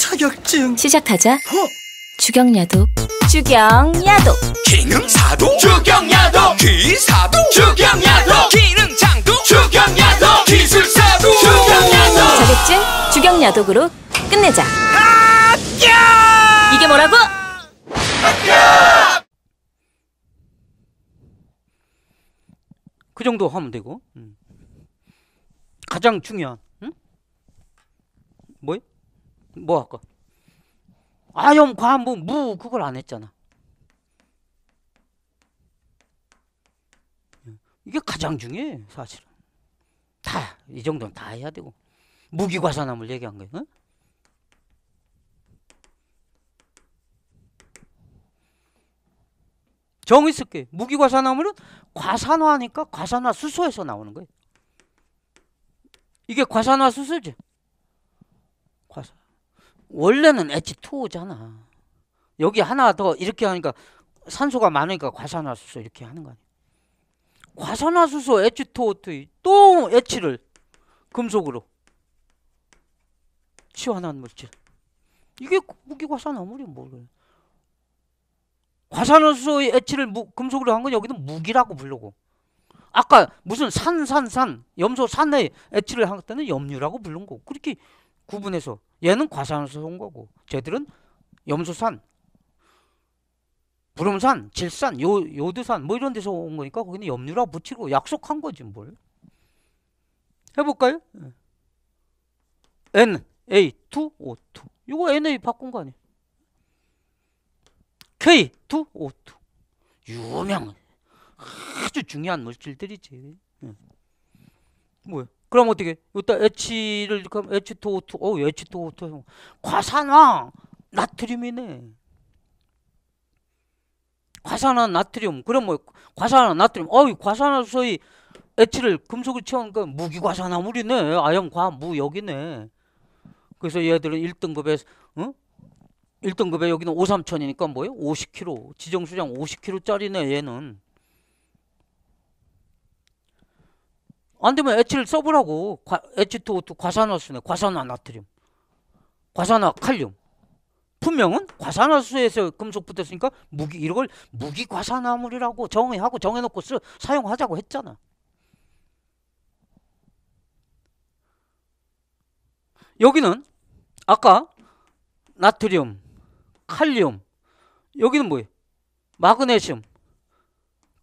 자격증 시작하자 허! 어? 주경야독 주경야독 기능사도 주경야독 기사도 주경야독 기능장도 주경야독 기술사도 주경야독 자격증 주경야독으로 끝내자 합 이게 뭐라고? 합그 정도 하면 되고 음. 가장 중요한 응? 뭐요? 뭐 할까? 아염, 과무, 무 그걸 안 했잖아. 이게 가장 중요해 사실은. 다 이 정도는 다 해야 되고 무기과산암을 얘기한 거예요. 어? 정의 쓸게 무기과산화물은 과산화니까 과산화 수소에서 나오는 거예요. 이게 과산화 수소죠. 과산. 원래는 H2O잖아. 여기 하나 더 이렇게 하니까 산소가 많으니까 과산화수소 이렇게 하는 거 아니야. 과산화수소 H2O2 또 H를 금속으로 치환한 물질. 이게 무기과산화물이 뭐예요? 과산화수소의 H를 무, 금속으로 한 건 여기는 무기라고 부르고 아까 무슨 산산산 염소 산의 H를 한 때는 염류라고 부른 거 그렇게 구분해서 얘는 과산화수소온 거고 쟤들은 염소산, 부름산, 질산, 요, 요드산 뭐 이런 데서 온 거니까 거기는 염류라 붙이고 약속한 거지 뭘. 해볼까요? N, A, 2, O, 2 이거 N, A 바꾼 거 아니야? K, 2, O, 2유명 아주 중요한 물질들이지. 네. 뭐야? 그럼 어떻게? 여기다 H를 그럼 H2O2. 어, H2O2. 과산화 나트륨이네. 과산화 나트륨. 그럼 뭐 과산화 나트륨. 어이 과산화수소의 H를 금속을 채운 건 그 무기과산화물이네. 아연과 무여기네 그래서 얘들은 1등급에 응? 1등급에 여기는 5, 3천이니까 뭐예요? 50kg. 지정수량 50kg짜리네 얘는. 안 되면 H를 써보라고. 과, H2O2 과산화수네. 과산화 나트륨. 과산화 칼륨. 분명은 과산화수에서 금속 붙었으니까 무기 이걸 런 무기 과산화물이라고 정의하고 정해놓고 쓰, 사용하자고 했잖아. 여기는 아까 나트륨, 칼륨, 여기는 뭐예요? 마그네슘,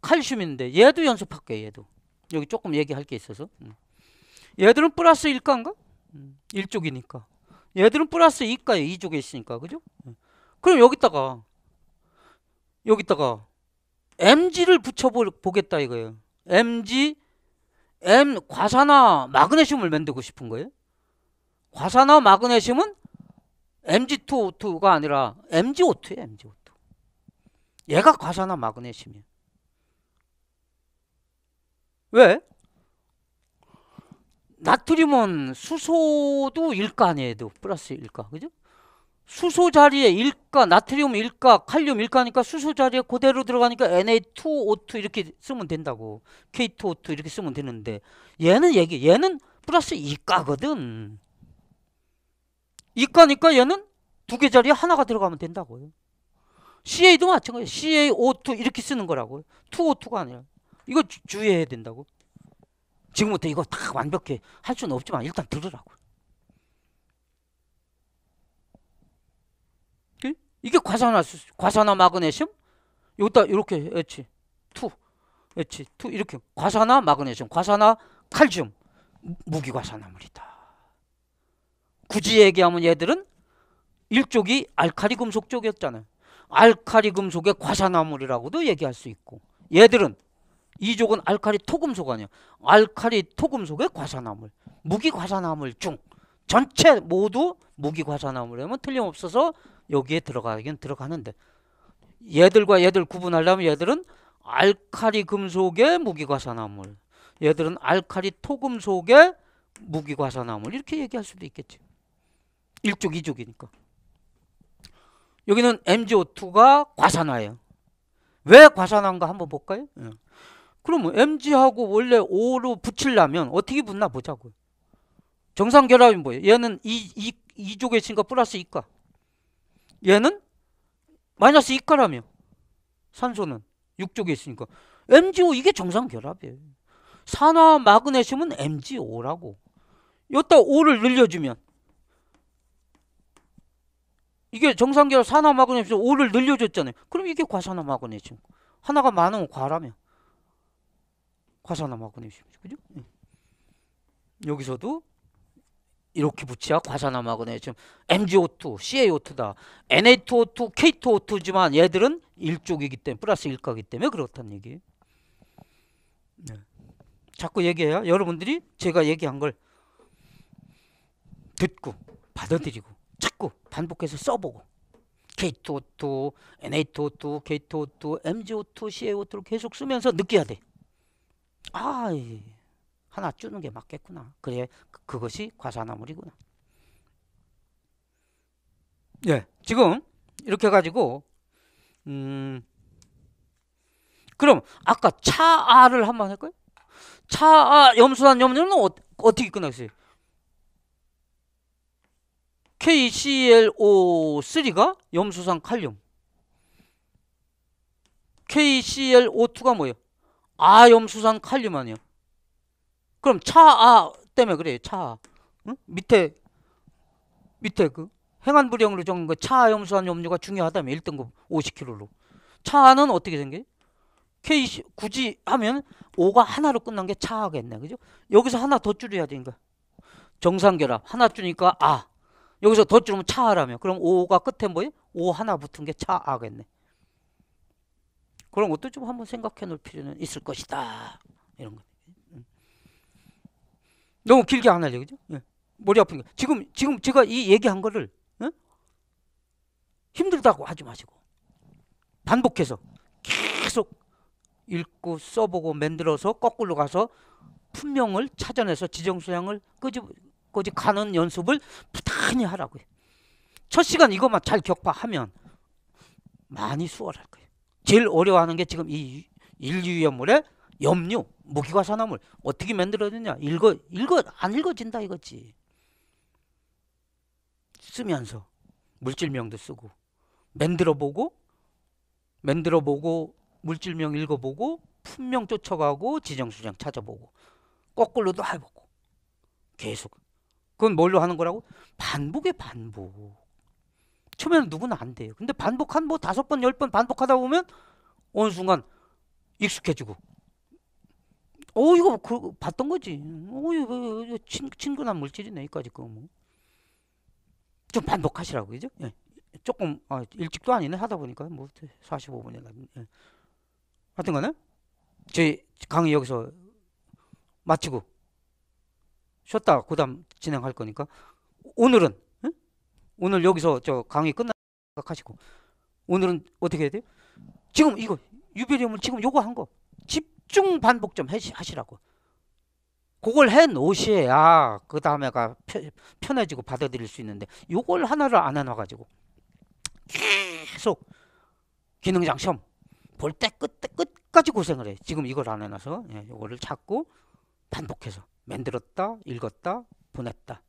칼슘인데 얘도 연습할게 얘도. 여기 조금 얘기할 게 있어서 음. 얘들은 플러스 1가인가? 1쪽이니까 음, 얘들은 플러스 2가에 2쪽에 있으니까 그죠? 음. 그럼 여기다가 여기다가 MG를 붙여보겠다 이거예요 MG M 과산화 마그네슘을 만들고 싶은 거예요 과산화 마그네슘은 MG2O2가 아니라 MgO2예요 MgO2 얘가 과산화 마그네슘이에요 왜? 나트륨은 수소도 1가아니에요 플러스 1가 그죠? 수소 자리에 1가 나트륨 1가 칼륨 1가니까 수소 자리에 그대로 들어가니까 Na2O2 이렇게 쓰면 된다고. K2O2 이렇게 쓰면 되는데 얘는 얘기 얘는 플러스 2가거든2가니까 얘는 두 개 자리에 하나가 들어가면 된다고요. CA도 마찬가지예요. CaO2 이렇게 쓰는 거라고요. 2O2가 아니라. 이거 주의해야 주 된다고. 지금부터 이거 다 완벽해 할 수는 없지만 일단 들으라고. 이게 과산화 과산화 마그네슘? 요기다 이렇게 투. 2 H 투 이렇게 과산화 마그네슘, 과산화 칼슘 무기과산화물이다. 굳이 얘기하면 얘들은 일족이 알칼리 금속 쪽이었잖아요. 알칼리 금속의 과산화물이라고도 얘기할 수 있고 얘들은 이족은 알칼리 토금속 아니에요 알칼리 토금속의 과산화물, 무기과산화물 중 전체 모두 무기과산화물 하면 틀림없어서 여기에 들어가긴 들어가는데 얘들과 얘들 구분하려면 얘들은 알칼리 금속의 무기과산화물, 얘들은 알칼리 토금속의 무기과산화물 이렇게 얘기할 수도 있겠지. 일족이족이니까 여기는 MgO2가 과산화예요. 왜 과산화인가 한번 볼까요? 응. 예. 그럼 mg하고 원래 5로 붙이려면 어떻게 붙나 보자고요. 정상 결합이 뭐예요? 얘는 2, 2, 2조개 있으니까 플러스 2가. 얘는 마이너스 2가라며. 산소는 6쪽에 있으니까. m g 5 이게 정상 결합이에요. 산화 마그네슘은 m g 5라고 여기다 5를 늘려주면 이게 정상결합 산화 마그네슘 5를 늘려줬잖아요. 그럼 이게 과산화 마그네슘. 하나가 많으면 과라면 과산화막 은해시이죠 그죠? 응. 음. 음. 여기서도 이렇게 붙여야 과산화막은에 지 MgO2, CaO2다. n a o 2 K2O2지만 얘들은 일족이기 때문에 플러스 일가기 때문에 그렇다는 얘기 네. 자꾸 얘기해야 여러분들이 제가 얘기한 걸 듣고 받아들이고 자꾸 반복해서 써보고 K2O2, n a o 2 K2O2, MgO2, CaO2를 계속 쓰면서 느껴야 돼. 아, 하나 주는 게 맞겠구나. 그래, 그, 그것이 과산화물이구나. 예, 지금 이렇게 해 가지고 음, 그럼 아까 차아를 한번 할까요? 차아 염수산 염류는 어, 어떻게 끝났어요? KClO3가 염수산 칼륨 KClO2가 뭐예요? 아염수산 칼륨 아니야. 그럼 차 아 때문에 그래요. 차. 응? 밑에 밑에 그행안부령으로 적은 거차염수산 염류가 중요하다면 1등급 50kg로. 차는 어떻게 생겨요? K 굳이 하면 5가 하나로 끝난 게 차하겠네. 그죠? 여기서 하나 더 줄여야 되니까. 정상 결합 하나 주니까 아. 여기서 더 줄이면 차하라며. 그럼 5가 끝에 뭐예요? 5 하나 붙은 게 차하겠네. 그런 것도 좀 한번 생각해 놓을 필요는 있을 것이다. 이런 거. 음. 너무 길게 안 하려 그죠? 예. 머리 아픈 게 지금 지금 제가 이 얘기한 거를 예? 힘들다고 하지 마시고 반복해서 계속 읽고 써보고 만들어서 거꾸로 가서 품명을 찾아내서 지정수양을 끄집 거지 가는 연습을 부단히 하라고요. 첫 시간 이것만 잘 격파하면 많이 수월할 거예요. 제일 어려워하는 게 지금 이 인류위험물의 염류, 무기과산화물 어떻게 만들어졌냐 읽어 읽어 안 읽어진다 이거지. 쓰면서 물질명도 쓰고 만들어보고 만들어보고 물질명 읽어보고 품명 쫓아가고 지정수정 찾아보고 거꾸로도 해보고 계속 그건 뭘로 하는 거라고? 반복의 반복 처음에는 누구나 안 돼요. 근데 반복한 뭐 다섯 번, 열 번 반복하다 보면 어느 순간 익숙해지고 어 이거 그, 봤던 거지. 어 이거, 이거 친, 친근한 물질이네 여기까지 그거 뭐. 좀 반복하시라고 그죠? 예. 조금 아, 일찍도 아니네 하다 보니까 뭐 45분이나 예. 하여튼 간에 제 강의 여기서 마치고 쉬었다 가그 다음 진행할 거니까 오늘은 오늘 여기서 저 강의 끝나 생시고 오늘은 어떻게 해야 돼요? 지금 이거 유비리을 지금 요거 한 거 집중 반복 좀 하시라고 그걸 해 놓으셔야 그 다음에가 편해지고 받아들일 수 있는데 요걸 하나를 안 해놔가지고 계속 기능장 시험 볼때 끝까지 고생을 해 지금 이걸 안 해놔서 예, 요거를 찾고 반복해서 만들었다 읽었다 보냈다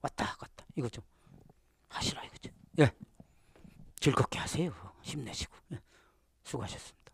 왔다 갔다 이거 좀 하시라 이거죠. 예. 즐겁게 하세요. 힘내시고. 예. 수고하셨습니다.